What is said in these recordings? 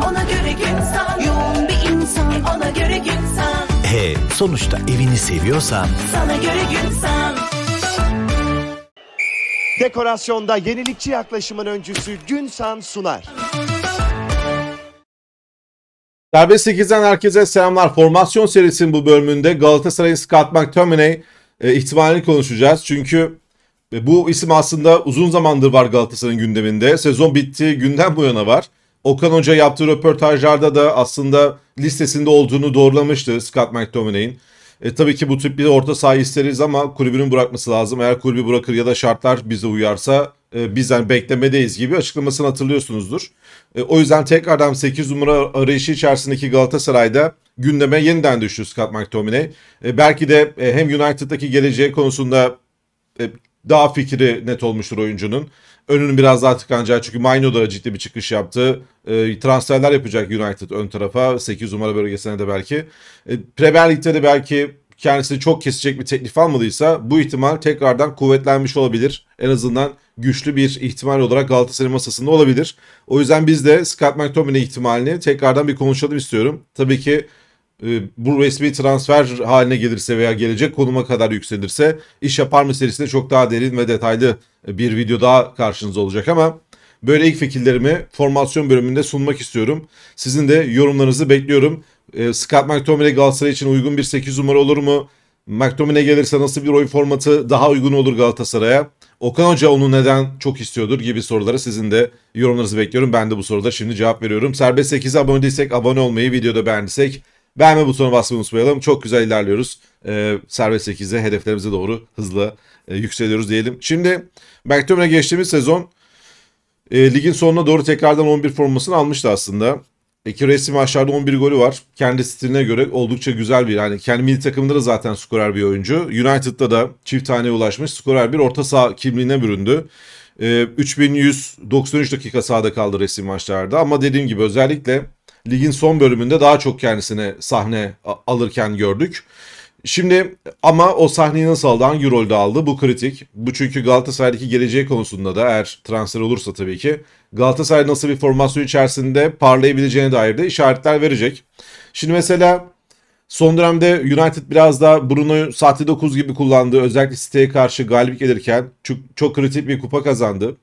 ona göre gün yoğun bir insan ona göre gün He sonuçta evini seviyorsan sana göre gün Dekorasyonda yenilikçi yaklaşımın öncüsü Günsan sunar. Serbest 8'den herkese selamlar. Formasyon serisinin bu bölümünde Galatasaray'ın Scott McTominay e, ihtimalini konuşacağız. Çünkü e, bu isim aslında uzun zamandır var Galatasaray'ın gündeminde. Sezon bittiği günden bu yana var. Okan Hoca yaptığı röportajlarda da aslında listesinde olduğunu doğrulamıştı Scott McTominay'in. E, tabii ki bu tip bir orta saha isteriz ama kulübünün bırakması lazım. Eğer kulübü bırakır ya da şartlar bize uyarsa e, bizden beklemedeyiz gibi açıklamasını hatırlıyorsunuzdur. E, o yüzden tekrardan 8 numara arayışı içerisindeki Galatasaray'da gündeme yeniden düştü Scott McTominay. E, belki de e, hem United'daki geleceği konusunda e, daha fikri net olmuştur oyuncunun önünün biraz daha tıkanacağı çünkü Maino da ciddi bir çıkış yaptı. E, transferler yapacak United ön tarafa 8 numara bölgesine de belki. E, Premier Lig'de de belki kendisini çok kesecek bir teklif almadıysa bu ihtimal tekrardan kuvvetlenmiş olabilir. En azından güçlü bir ihtimal olarak Galatasaray masasında olabilir. O yüzden biz de Scott McTominay ihtimalini tekrardan bir konuşalım istiyorum. Tabii ki e, bu resmi transfer haline gelirse veya gelecek konuma kadar yükselirse iş yapar mı serisinde çok daha derin ve detaylı bir video daha karşınızda olacak ama böyle ilk fikirlerimi formasyon bölümünde sunmak istiyorum. Sizin de yorumlarınızı bekliyorum. E, Scott McTominay Galatasaray için uygun bir 8 numara olur mu? McTominay gelirse nasıl bir oyun formatı daha uygun olur Galatasaray'a? Okan Hoca onu neden çok istiyordur gibi sorulara sizin de yorumlarınızı bekliyorum. Ben de bu soruda şimdi cevap veriyorum. Serbest 8'e abone değilsek abone olmayı, videoda beğendiysek Beğenme butonuna basmayı unutmayalım. Çok güzel ilerliyoruz. Ee, serbest 8'e hedeflerimize doğru hızlı e, yükseliyoruz diyelim. Şimdi McTominay geçtiğimiz sezon e, ligin sonuna doğru tekrardan 11 formasını almıştı aslında. İki resim aşağıda 11 golü var. Kendi stiline göre oldukça güzel bir. Yani kendi milli takımında da zaten skorer bir oyuncu. United'da da çift taneye ulaşmış. Skorer bir orta saha kimliğine büründü. E, 3193 dakika sahada kaldı resim maçlarda ama dediğim gibi özellikle ligin son bölümünde daha çok kendisine sahne alırken gördük. Şimdi ama o sahneyi nasıl aldı? Hangi rolde aldı? Bu kritik. Bu çünkü Galatasaray'daki geleceği konusunda da eğer transfer olursa tabii ki Galatasaray nasıl bir formasyon içerisinde parlayabileceğine dair de işaretler verecek. Şimdi mesela son dönemde United biraz daha Bruno'yu sahte 9 gibi kullandı. Özellikle City'ye karşı galip gelirken çok, çok kritik bir kupa kazandı.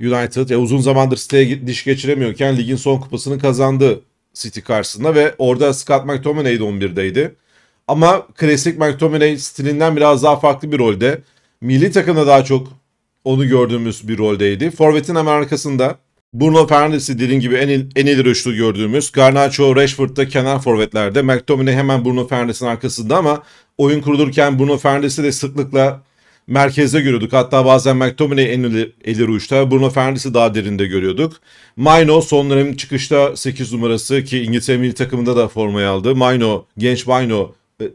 United ya uzun zamandır City'ye diş geçiremiyorken ligin son kupasını kazandı City karşısında ve orada Scott McTominay de 11'deydi. Ama klasik McTominay stilinden biraz daha farklı bir rolde. Milli takımda daha çok onu gördüğümüz bir roldeydi. Forvet'in hemen arkasında Bruno Fernandes'i dediğim gibi en, il, en ileri üçlü gördüğümüz. Garnacho, Rashford'da kenar forvetlerde. McTominay hemen Bruno Fernandes'in arkasında ama oyun kurulurken Bruno Fernandes'i de sıklıkla Merkeze görüyorduk. Hatta bazen McTominay en ileri uçta, Bruno Fernandes'i daha derinde görüyorduk. Maino son dönem çıkışta 8 numarası ki İngiltere milli takımında da formayı aldı. Maino, genç Maino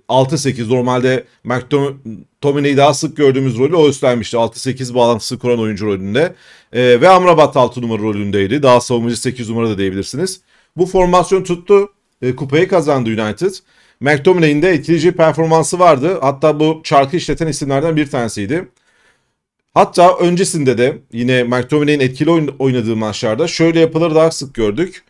6-8 e, normalde McTominay'i daha sık gördüğümüz rolü o üstlenmişti. 6-8 bağlantısı kuran oyuncu rolünde. E, ve Amrabat 6 numara rolündeydi. Daha savunmacı 8 numara da diyebilirsiniz. Bu formasyon tuttu. E, kupayı kazandı United. McTominay'in de etkileyici performansı vardı. Hatta bu çarkı işleten isimlerden bir tanesiydi. Hatta öncesinde de yine McTominay'in etkili oynadığı maçlarda şöyle yapıları daha sık gördük.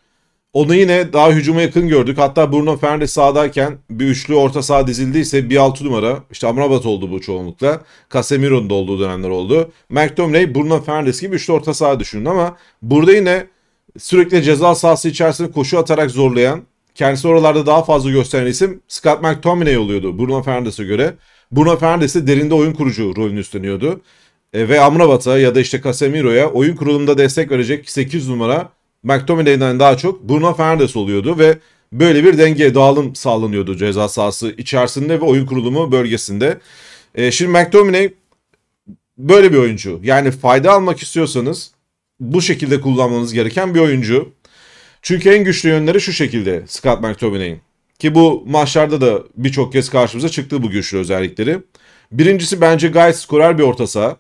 Onu yine daha hücuma yakın gördük. Hatta Bruno Fernandes sağdayken bir üçlü orta saha dizildiyse bir altı numara. işte Amrabat oldu bu çoğunlukla. Casemiro'nun da olduğu dönemler oldu. McTominay, Bruno Fernandes gibi üçlü orta saha düşünün ama burada yine sürekli ceza sahası içerisinde koşu atarak zorlayan Kendisi oralarda daha fazla gösteren isim Scott McTominay oluyordu Bruno Fernandes'e göre. Bruno Fernandes de derinde oyun kurucu rolünü üstleniyordu. E, ve Amrabat'a ya da işte Casemiro'ya oyun kurulumunda destek verecek 8 numara McTominay'den daha çok Bruno Fernandes oluyordu ve böyle bir denge dağılım sağlanıyordu ceza sahası içerisinde ve oyun kurulumu bölgesinde. E, şimdi McTominay böyle bir oyuncu. Yani fayda almak istiyorsanız bu şekilde kullanmanız gereken bir oyuncu. Çünkü en güçlü yönleri şu şekilde Scott McTominay'in. Ki bu maçlarda da birçok kez karşımıza çıktı bu güçlü özellikleri. Birincisi bence gayet skorer bir orta saha.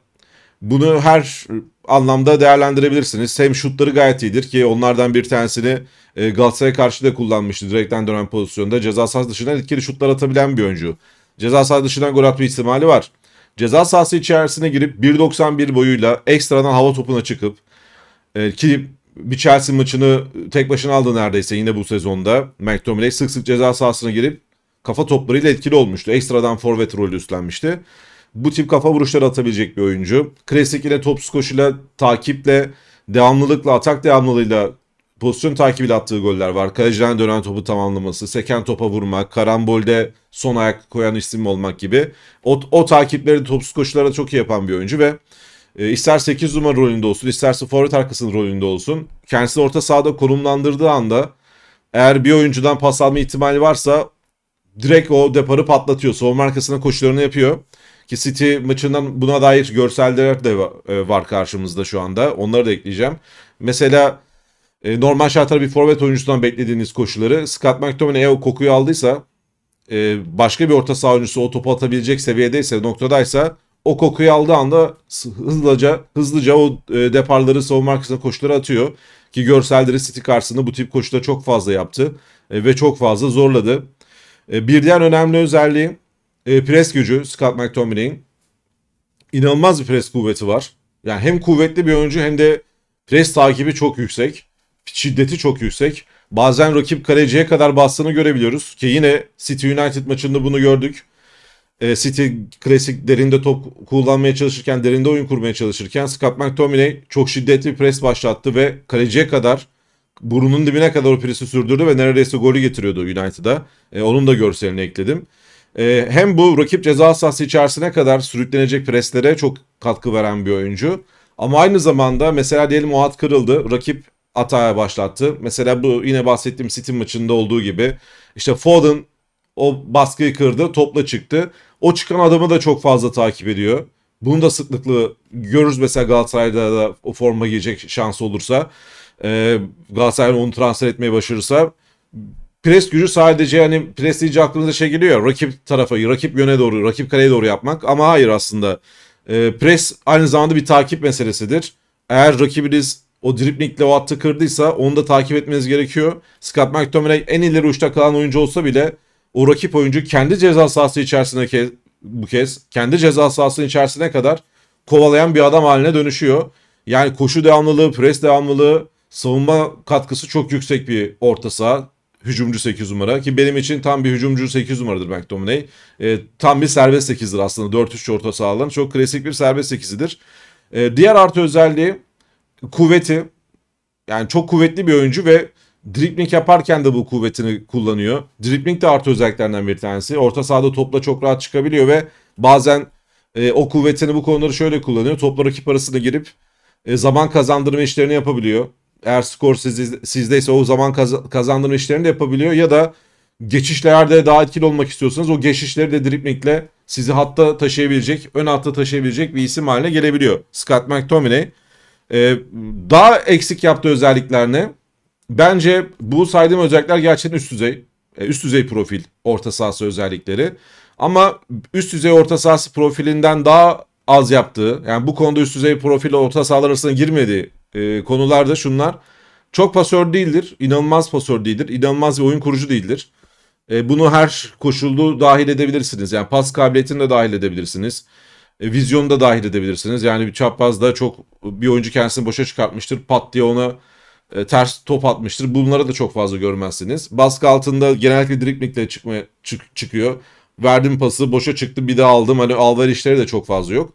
Bunu her anlamda değerlendirebilirsiniz. Hem şutları gayet iyidir ki onlardan bir tanesini e, Galatasaray'a karşı da kullanmıştı direkten dönen pozisyonda. Ceza sahası dışından etkili şutlar atabilen bir oyuncu. Ceza sahası dışından gol atma ihtimali var. Ceza sahası içerisine girip 1.91 boyuyla ekstradan hava topuna çıkıp e, ki bir Chelsea maçını tek başına aldı neredeyse yine bu sezonda. McTominay sık sık ceza sahasına girip kafa toplarıyla etkili olmuştu. Ekstradan forvet rolü üstlenmişti. Bu tip kafa vuruşları atabilecek bir oyuncu. Klasik ile topsuz koşuyla, takiple, devamlılıkla, atak devamlılığıyla pozisyon takibiyle attığı goller var. Kaleciden dönen topu tamamlaması, seken topa vurmak, karambolde son ayak koyan isim olmak gibi. O, o takipleri topsuz koşulara çok iyi yapan bir oyuncu ve e, ister 8 numara rolünde olsun, isterse forvet arkasının rolünde olsun. Kendisini orta sahada konumlandırdığı anda eğer bir oyuncudan pas alma ihtimali varsa direkt o deparı patlatıyor. Savunma arkasına koşularını yapıyor. Ki City maçından buna dair görseller de e, var karşımızda şu anda. Onları da ekleyeceğim. Mesela e, normal şartlarda bir forvet oyuncusundan beklediğiniz koşuları Scott McTominay eğer o kokuyu aldıysa e, başka bir orta saha oyuncusu o topu atabilecek seviyedeyse noktadaysa o kokuyu aldığı anda hızlıca hızlıca o e, deparları savunma arkasına koşuları atıyor. Ki görselde City karşısında bu tip koşuda çok fazla yaptı e, ve çok fazla zorladı. E, bir diğer önemli özelliği pres gücü Scott McTominay'in. inanılmaz bir pres kuvveti var. Yani hem kuvvetli bir oyuncu hem de pres takibi çok yüksek. Şiddeti çok yüksek. Bazen rakip kaleciye kadar bastığını görebiliyoruz ki yine City United maçında bunu gördük e, City klasik derinde top kullanmaya çalışırken, derinde oyun kurmaya çalışırken Scott McTominay çok şiddetli bir pres başlattı ve kaleciye kadar burunun dibine kadar o presi sürdürdü ve neredeyse golü getiriyordu United'a. E, onun da görselini ekledim. E, hem bu rakip ceza sahası içerisine kadar sürüklenecek preslere çok katkı veren bir oyuncu. Ama aynı zamanda mesela diyelim o hat kırıldı. Rakip ataya başlattı. Mesela bu yine bahsettiğim City maçında olduğu gibi işte Foden o baskıyı kırdı, topla çıktı. O çıkan adamı da çok fazla takip ediyor. Bunu da sıklıkla görürüz mesela Galatasaray'da da o forma girecek şansı olursa. E, Galatasaray onu transfer etmeye başarırsa pres gücü sadece hani pres deyince aklınıza şey geliyor. Rakip tarafa, rakip yöne doğru, rakip kaleye doğru yapmak. Ama hayır aslında. E, pres aynı zamanda bir takip meselesidir. Eğer rakibiniz o driplingle o hattı kırdıysa onu da takip etmeniz gerekiyor. Scott McTominay en ileri uçta kalan oyuncu olsa bile o rakip oyuncu kendi ceza sahası içerisine ke bu kez kendi ceza sahası içerisine kadar kovalayan bir adam haline dönüşüyor. Yani koşu devamlılığı, pres devamlılığı, savunma katkısı çok yüksek bir orta saha. Hücumcu 8 numara ki benim için tam bir hücumcu 8 numaradır McTominay. E, ee, tam bir serbest 8'dir aslında 4-3 orta sahaların. Çok klasik bir serbest 8'idir. E, ee, diğer artı özelliği kuvveti. Yani çok kuvvetli bir oyuncu ve Dribbling yaparken de bu kuvvetini kullanıyor. Dribbling de artı özelliklerinden bir tanesi. Orta sahada topla çok rahat çıkabiliyor ve bazen e, o kuvvetini bu konuları şöyle kullanıyor. Topla rakip arasına girip e, zaman kazandırma işlerini yapabiliyor. Eğer skor siz, sizdeyse o zaman kaz, kazandırma işlerini de yapabiliyor. Ya da geçişlerde daha etkili olmak istiyorsanız o geçişleri de driblingle sizi hatta taşıyabilecek, ön hatta taşıyabilecek bir isim haline gelebiliyor. Scott McTominay. E, daha eksik yaptığı özellikler ne? Bence bu saydığım özellikler gerçekten üst düzey. E, üst düzey profil orta sahası özellikleri. Ama üst düzey orta sahası profilinden daha az yaptığı yani bu konuda üst düzey profil orta sahalar arasına girmediği e, konularda şunlar. Çok pasör değildir. inanılmaz pasör değildir. inanılmaz bir oyun kurucu değildir. E, bunu her koşulda dahil edebilirsiniz. Yani pas kabiliyetini de dahil edebilirsiniz. E, vizyonu da dahil edebilirsiniz. Yani bir çaprazda çok bir oyuncu kendisini boşa çıkartmıştır. Pat diye ona e, ters top atmıştır. Bunları da çok fazla görmezsiniz. Baskı altında genellikle diriklikle çıkma, çık, çıkıyor. Verdim pası boşa çıktı bir daha aldım. Hani alverişleri de çok fazla yok.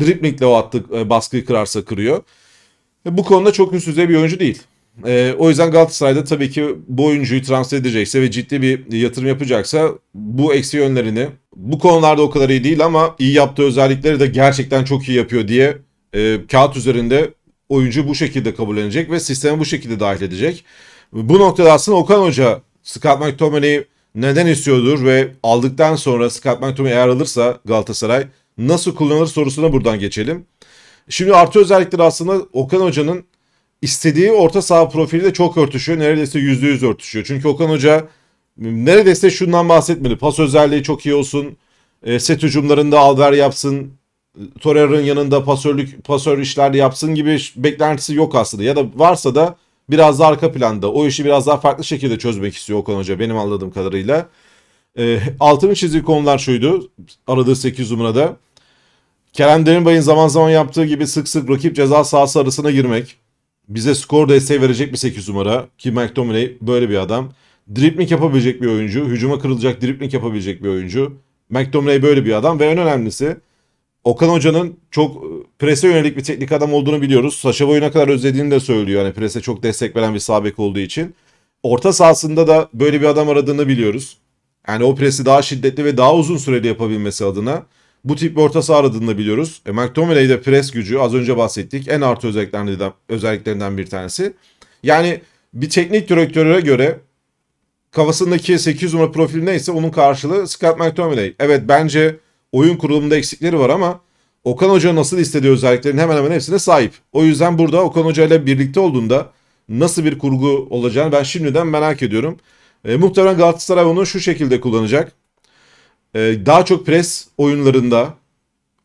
Driplingle o attı e, baskıyı kırarsa kırıyor. E, bu konuda çok üst düzey bir oyuncu değil. E, o yüzden Galatasaray'da tabii ki bu oyuncuyu transfer edecekse ve ciddi bir yatırım yapacaksa bu eksi yönlerini bu konularda o kadar iyi değil ama iyi yaptığı özellikleri de gerçekten çok iyi yapıyor diye e, kağıt üzerinde oyuncu bu şekilde kabullenecek ve sisteme bu şekilde dahil edecek. Bu noktada aslında Okan Hoca Scott McTominay'i neden istiyordur ve aldıktan sonra Scott McTominay eğer alırsa Galatasaray nasıl kullanılır sorusuna buradan geçelim. Şimdi artı özellikleri aslında Okan Hoca'nın istediği orta saha profili de çok örtüşüyor. Neredeyse %100 örtüşüyor. Çünkü Okan Hoca neredeyse şundan bahsetmedi. Pas özelliği çok iyi olsun. E, set hücumlarında alver yapsın. Torreira'nın yanında pasörlük pasör işler yapsın gibi beklentisi yok aslında. Ya da varsa da biraz daha arka planda. O işi biraz daha farklı şekilde çözmek istiyor Okan Hoca benim anladığım kadarıyla. E, altını çizdiği konular şuydu. Aradığı 8 numarada. Kerem Demirbay'ın zaman zaman yaptığı gibi sık sık rakip ceza sahası arasına girmek. Bize skor desteği verecek bir 8 numara. Ki McTominay böyle bir adam. Dripling yapabilecek bir oyuncu. Hücuma kırılacak dripling yapabilecek bir oyuncu. McTominay böyle bir adam ve en önemlisi Okan Hoca'nın çok e, prese yönelik bir teknik adam olduğunu biliyoruz. Saşa Boy'u ne kadar özlediğini de söylüyor. Hani prese çok destek veren bir sabek olduğu için. Orta sahasında da böyle bir adam aradığını biliyoruz. Yani o presi daha şiddetli ve daha uzun süreli yapabilmesi adına bu tip bir orta saha aradığını biliyoruz. E, McTominay'de pres gücü az önce bahsettik. En artı özelliklerinden, özelliklerinden bir tanesi. Yani bir teknik direktöre göre kafasındaki 8 numara profil neyse onun karşılığı Scott McTominay. Evet bence oyun kurulumunda eksikleri var ama Okan Hoca nasıl istediği özelliklerin hemen hemen hepsine sahip. O yüzden burada Okan Hoca ile birlikte olduğunda nasıl bir kurgu olacağını ben şimdiden merak ediyorum. E, muhtemelen Galatasaray onu şu şekilde kullanacak. E, daha çok pres oyunlarında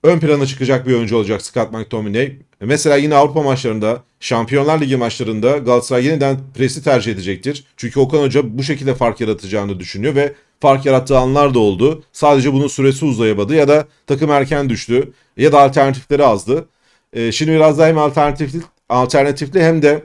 ön plana çıkacak bir oyuncu olacak Scott McTominay. E, mesela yine Avrupa maçlarında, Şampiyonlar Ligi maçlarında Galatasaray yeniden presi tercih edecektir. Çünkü Okan Hoca bu şekilde fark yaratacağını düşünüyor ve fark yarattığı anlar da oldu. Sadece bunun süresi uzayamadı ya da takım erken düştü ya da alternatifleri azdı. E, şimdi biraz daha hem alternatifli, alternatifli hem de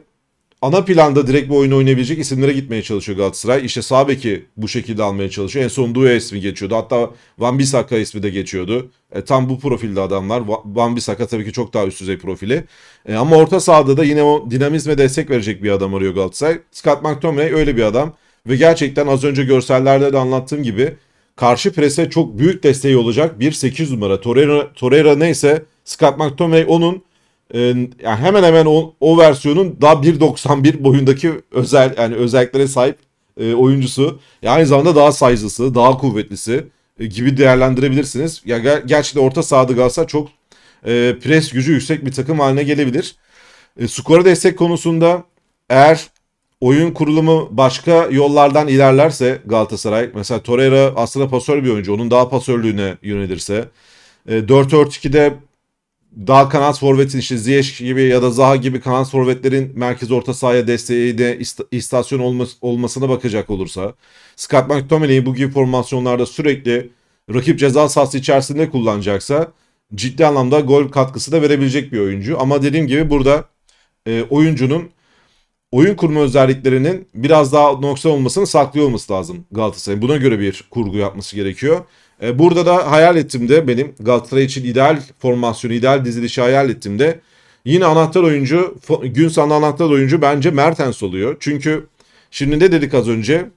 ana planda direkt bir oyun oynayabilecek isimlere gitmeye çalışıyor Galatasaray. İşte Sabek'i bu şekilde almaya çalışıyor. En son Due ismi geçiyordu. Hatta Van Bissaka ismi de geçiyordu. E, tam bu profilde adamlar. Van Bissaka tabii ki çok daha üst düzey profili. E, ama orta sahada da yine o dinamizme destek verecek bir adam arıyor Galatasaray. Scott McTominay öyle bir adam. Ve gerçekten az önce görsellerde de anlattığım gibi karşı prese çok büyük desteği olacak bir 8 numara. Torreira, Torreira neyse Scott McTominay onun e, yani hemen hemen o, o versiyonun daha 1.91 boyundaki özel yani özelliklere sahip e, oyuncusu. E, aynı zamanda daha sayıcısı, daha kuvvetlisi e, gibi değerlendirebilirsiniz. Ya ger- gerçekten orta sahada Galatasaray çok e, pres gücü yüksek bir takım haline gelebilir. E, skora destek konusunda eğer oyun kurulumu başka yollardan ilerlerse Galatasaray mesela Torreira aslında pasör bir oyuncu onun daha pasörlüğüne yönelirse 4-4-2'de e, daha kanat forvetin işte Ziyech gibi ya da Zaha gibi kanat forvetlerin merkez orta sahaya desteği de istasyon olmasına bakacak olursa Scott McTominay'i bu gibi formasyonlarda sürekli rakip ceza sahası içerisinde kullanacaksa ciddi anlamda gol katkısı da verebilecek bir oyuncu. Ama dediğim gibi burada e, oyuncunun oyun kurma özelliklerinin biraz daha noksan olmasını saklıyor olması lazım Galatasaray'ın. Buna göre bir kurgu yapması gerekiyor. E, burada da hayal ettim de benim Galatasaray için ideal formasyonu, ideal dizilişi hayal ettim de yine anahtar oyuncu, Günsan'ın anahtar oyuncu bence Mertens oluyor. Çünkü şimdi ne dedik az önce?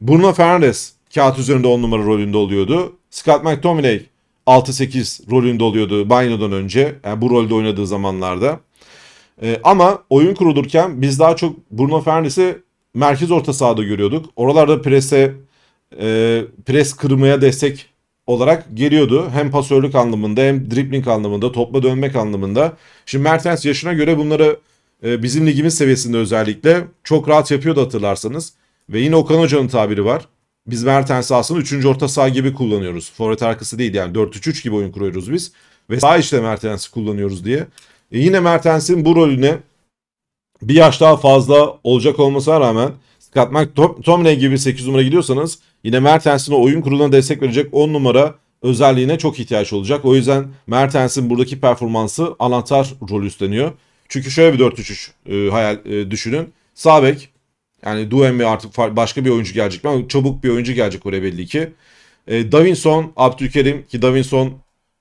Bruno Fernandes kağıt üzerinde 10 numara rolünde oluyordu. Scott McTominay 6-8 rolünde oluyordu Banyo'dan önce. Yani bu rolde oynadığı zamanlarda. E, ama oyun kurulurken biz daha çok Bruno Fernandes'i merkez orta sahada görüyorduk. Oralarda prese e, pres kırmaya destek olarak geliyordu. Hem pasörlük anlamında hem dribbling anlamında, topla dönmek anlamında. Şimdi Mertens yaşına göre bunları e, bizim ligimiz seviyesinde özellikle çok rahat yapıyordu hatırlarsanız. Ve yine Okan Hoca'nın tabiri var. Biz Mertens aslında 3. orta saha gibi kullanıyoruz. Forvet arkası değil yani 4-3-3 gibi oyun kuruyoruz biz. Ve sağ işte Mertens'i kullanıyoruz diye. E yine Mertens'in bu rolüne bir yaş daha fazla olacak olmasına rağmen Scott McTominay gibi 8 numara gidiyorsanız yine Mertens'in oyun kuruluna destek verecek 10 numara özelliğine çok ihtiyaç olacak. O yüzden Mertens'in buradaki performansı alantar rol üstleniyor. Çünkü şöyle bir 4-3-3 e, hayal e, düşünün. Sabek yani Duembe artık başka bir oyuncu gelecek ama çabuk bir oyuncu gelecek oraya belli ki. E, Davinson, Abdülkerim ki Davinson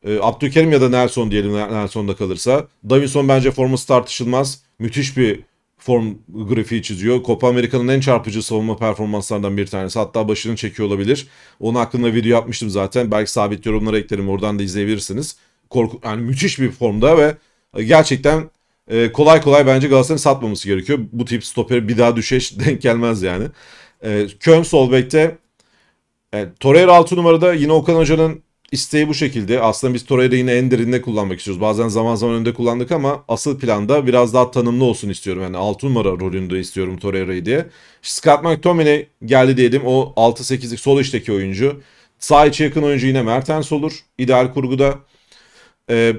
e, Abdülkerim ya da Nelson diyelim Nelson'da kalırsa. Davinson bence forması tartışılmaz. Müthiş bir form grafiği çiziyor. Copa Amerika'nın en çarpıcı savunma performanslarından bir tanesi. Hatta başını çekiyor olabilir. Onun hakkında video yapmıştım zaten. Belki sabit yorumlara eklerim. Oradan da izleyebilirsiniz. Korku, yani müthiş bir formda ve e, gerçekten e, kolay kolay bence Galatasaray'ın satmaması gerekiyor. Bu tip stoperi bir daha düşeş denk gelmez yani. E, Köln Solbek'te e, Torreira 6 numarada yine Okan Hoca'nın İsteği bu şekilde. Aslında biz Torreira'yı yine en derinde kullanmak istiyoruz. Bazen zaman zaman önde kullandık ama asıl planda biraz daha tanımlı olsun istiyorum. Yani 6 numara rolünde istiyorum Torreira'yı diye. Scott McTominay geldi diyelim. O 6-8'lik sol içteki oyuncu. Sağ içe yakın oyuncu yine Mertens olur. İdeal kurguda. Ee,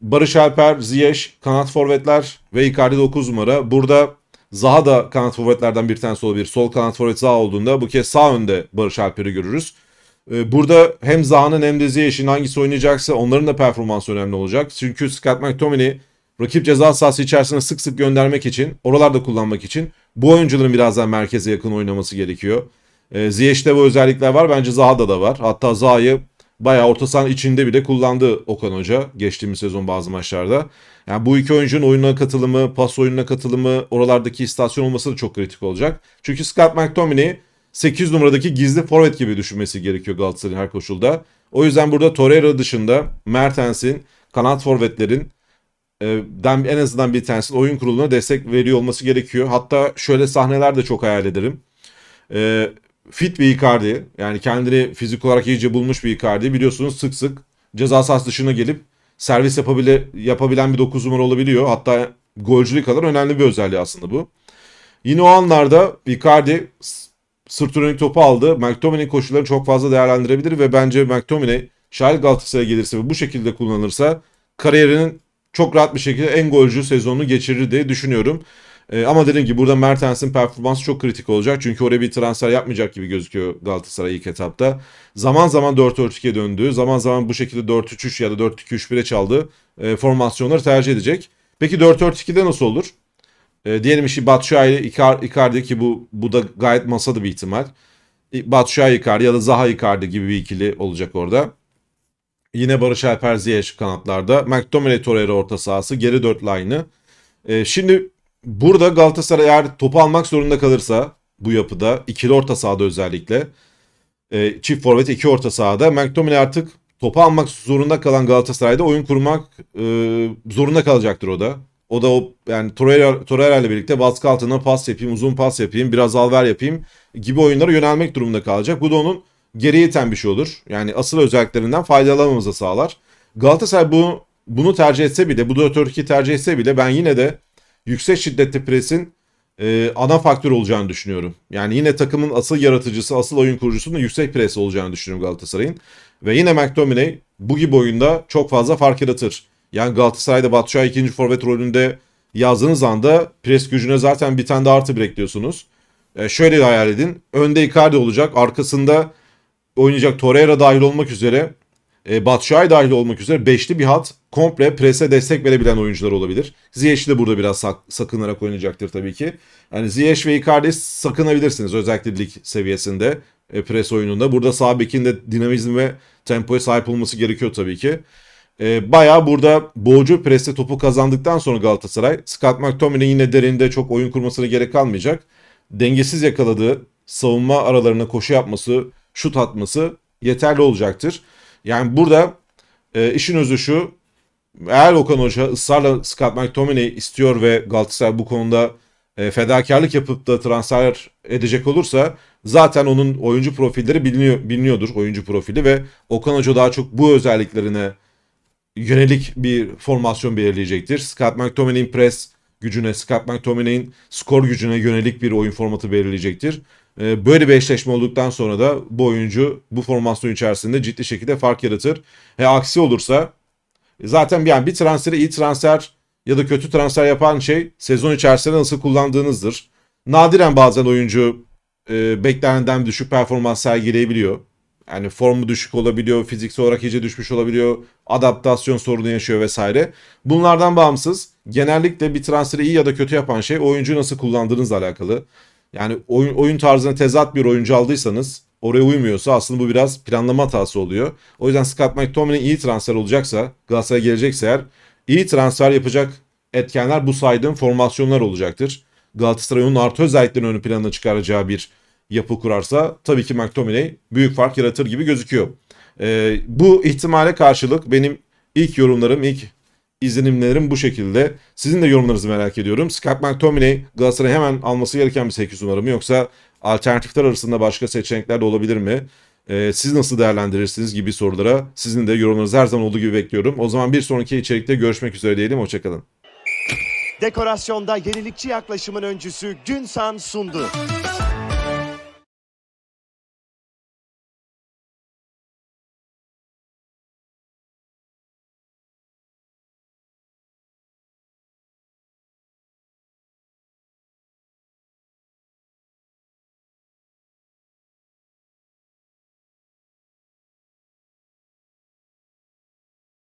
Barış Alper, Ziyech, kanat forvetler ve Icardi 9 numara. Burada Zaha da kanat forvetlerden bir tanesi olabilir. Sol kanat forvet Zaha olduğunda bu kez sağ önde Barış Alper'i görürüz. Ee, burada hem Zaha'nın hem de Ziyech'in hangisi oynayacaksa onların da performansı önemli olacak. Çünkü Scott McTominay rakip ceza sahası içerisine sık sık göndermek için, oralarda kullanmak için bu oyuncuların birazdan merkeze yakın oynaması gerekiyor. E, ee, Ziyech'te bu özellikler var. Bence Zaha'da da var. Hatta Zaha'yı bayağı orta sahanın içinde bile kullandı Okan Hoca geçtiğimiz sezon bazı maçlarda. Yani bu iki oyuncunun oyununa katılımı, pas oyununa katılımı, oralardaki istasyon olması da çok kritik olacak. Çünkü Scott McTominay 8 numaradaki gizli forvet gibi düşünmesi gerekiyor Galatasaray'ın her koşulda. O yüzden burada Torreira dışında Mertens'in, kanat forvetlerin e, den en azından bir tanesinin oyun kuruluna destek veriyor olması gerekiyor. Hatta şöyle sahneler de çok hayal ederim. E, fit bir Icardi yani kendini fizik olarak iyice bulmuş bir Icardi biliyorsunuz sık sık ceza sahası dışına gelip servis yapabile, yapabilen bir 9 numara olabiliyor. Hatta golcülük kadar önemli bir özelliği aslında bu. Yine o anlarda Icardi sırt dönük topu aldı. McTominay koşullarını çok fazla değerlendirebilir ve bence McTominay şayet Galatasaray'a gelirse ve bu şekilde kullanılırsa kariyerinin çok rahat bir şekilde en golcü sezonunu geçirir diye düşünüyorum. Ee, ama dediğim gibi burada Mertens'in performansı çok kritik olacak. Çünkü oraya bir transfer yapmayacak gibi gözüküyor Galatasaray ilk etapta. Zaman zaman 4-4-2'ye döndü. Zaman zaman bu şekilde 4-3-3 ya da 4-2-3-1'e çaldı. E, formasyonları tercih edecek. Peki 4-4-2'de nasıl olur? E, diyelim işi Batshuayi Icardi, Icardi ki bu, bu da gayet masada bir ihtimal. E, Batshuayi Icardi ya da Zaha Icardi gibi bir ikili olacak orada. Yine Barış Alper Ziyech kanatlarda. McTominay Torreira orta sahası. Geri dört line'ı. E, şimdi burada Galatasaray eğer topu almak zorunda kalırsa bu yapıda ikili orta sahada özellikle e, çift forvet iki orta sahada McTominay artık topu almak zorunda kalan Galatasaray'da oyun kurmak e, zorunda kalacaktır o da. O da o yani Torreira ile birlikte baskı altına pas yapayım, uzun pas yapayım, biraz alver yapayım gibi oyunlara yönelmek durumunda kalacak. Bu da onun geriye iten bir şey olur. Yani asıl özelliklerinden faydalanmamızı sağlar. Galatasaray bu, bunu tercih etse bile, bu da 4 tercih etse bile ben yine de yüksek şiddetli presin e, ana faktör olacağını düşünüyorum. Yani yine takımın asıl yaratıcısı, asıl oyun kurucusunun yüksek pres olacağını düşünüyorum Galatasaray'ın. Ve yine McTominay bu gibi oyunda çok fazla fark yaratır. Yani Galatasaray'da Batshuayi ikinci forvet rolünde yazdığınız anda pres gücüne zaten bir tane de artı bekliyorsunuz. E, şöyle hayal edin. Önde Icardi olacak. Arkasında oynayacak Torreira dahil olmak üzere e, Batshuayi dahil olmak üzere beşli bir hat komple prese destek verebilen oyuncular olabilir. Ziyech de burada biraz sak- sakınarak oynayacaktır tabii ki. Yani Ziyech ve Icardi sakınabilirsiniz özellikle lig seviyesinde e, pres oyununda. Burada sağ bekin dinamizm ve tempoya sahip olması gerekiyor tabii ki. E, bayağı burada boğucu presle topu kazandıktan sonra Galatasaray Scott McTominay yine derinde çok oyun kurmasına gerek kalmayacak. Dengesiz yakaladığı savunma aralarına koşu yapması, şut atması yeterli olacaktır. Yani burada e, işin özü şu. Eğer Okan Hoca ısrarla Scott McTominay istiyor ve Galatasaray bu konuda e, fedakarlık yapıp da transfer edecek olursa zaten onun oyuncu profilleri biliniyor, biliniyordur oyuncu profili ve Okan Hoca daha çok bu özelliklerine yönelik bir formasyon belirleyecektir. Scott McTominay'in pres gücüne, Scott McTominay'in skor gücüne yönelik bir oyun formatı belirleyecektir. Ee, böyle bir eşleşme olduktan sonra da bu oyuncu bu formasyon içerisinde ciddi şekilde fark yaratır. E, aksi olursa zaten yani bir transferi iyi transfer ya da kötü transfer yapan şey sezon içerisinde nasıl kullandığınızdır. Nadiren bazen oyuncu e, beklenenden düşük performans sergileyebiliyor yani formu düşük olabiliyor, fiziksel olarak iyice düşmüş olabiliyor, adaptasyon sorunu yaşıyor vesaire. Bunlardan bağımsız genellikle bir transferi iyi ya da kötü yapan şey oyuncuyu nasıl kullandığınızla alakalı. Yani oyun, oyun tarzına tezat bir oyuncu aldıysanız oraya uymuyorsa aslında bu biraz planlama hatası oluyor. O yüzden Scott McTominay iyi transfer olacaksa, Galatasaray'a gelecekse eğer iyi transfer yapacak etkenler bu saydığım formasyonlar olacaktır. Galatasaray'ın artı özelliklerini ön plana çıkaracağı bir yapı kurarsa tabii ki McTominay büyük fark yaratır gibi gözüküyor. E, bu ihtimale karşılık benim ilk yorumlarım, ilk izlenimlerim bu şekilde. Sizin de yorumlarınızı merak ediyorum. Scott McTominay Galatasaray'ın hemen alması gereken bir 8 numara mı yoksa alternatifler arasında başka seçenekler de olabilir mi? Ee, siz nasıl değerlendirirsiniz gibi sorulara sizin de yorumlarınızı her zaman olduğu gibi bekliyorum. O zaman bir sonraki içerikte görüşmek üzere diyelim. Hoşçakalın. Dekorasyonda yenilikçi yaklaşımın öncüsü Günsan sundu.